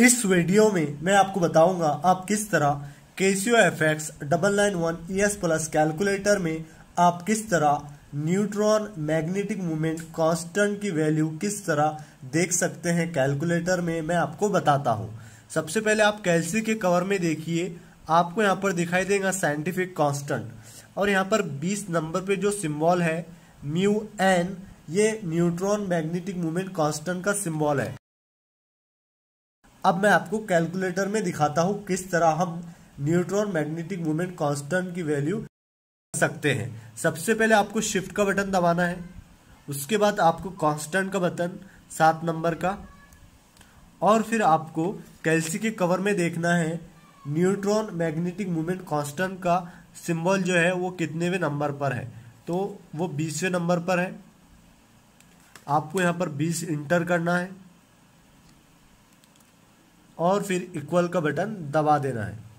इस वीडियो में मैं आपको बताऊंगा आप किस तरह Casio F X double nine one E S plus calculator में आप किस तरह न्यूट्रॉन मैग्नेटिक मोमेंट कांस्टेंट की वैल्यू किस तरह देख सकते हैं कैलकुलेटर में मैं आपको बताता हूं सबसे पहले आप कैलसी के कवर में देखिए आपको यहाँ पर दिखाई देगा साइंटिफिक कांस्टेंट और यहाँ पर 20 नंबर पे जो सिंबल है म्यू एन ये न्यूट्रॉन मैग्नेटिक मूवमेंट कांस्टेंट का सिंबल है अब मैं आपको कैलकुलेटर में दिखाता हूँ किस तरह हम न्यूट्रॉन मैग्नेटिक मोमेंट कांस्टेंट की वैल्यू सकते हैं सबसे पहले आपको शिफ्ट का बटन दबाना है उसके बाद आपको कांस्टेंट का बटन सात नंबर का और फिर आपको कैल्सी के कवर में देखना है न्यूट्रॉन मैग्नेटिक मोमेंट कांस्टेंट का सिंबल जो है वो कितनेवें नंबर पर है तो वो बीसवें नंबर पर है आपको यहाँ पर बीस इंटर करना है और फिर इक्वल का बटन दबा देना है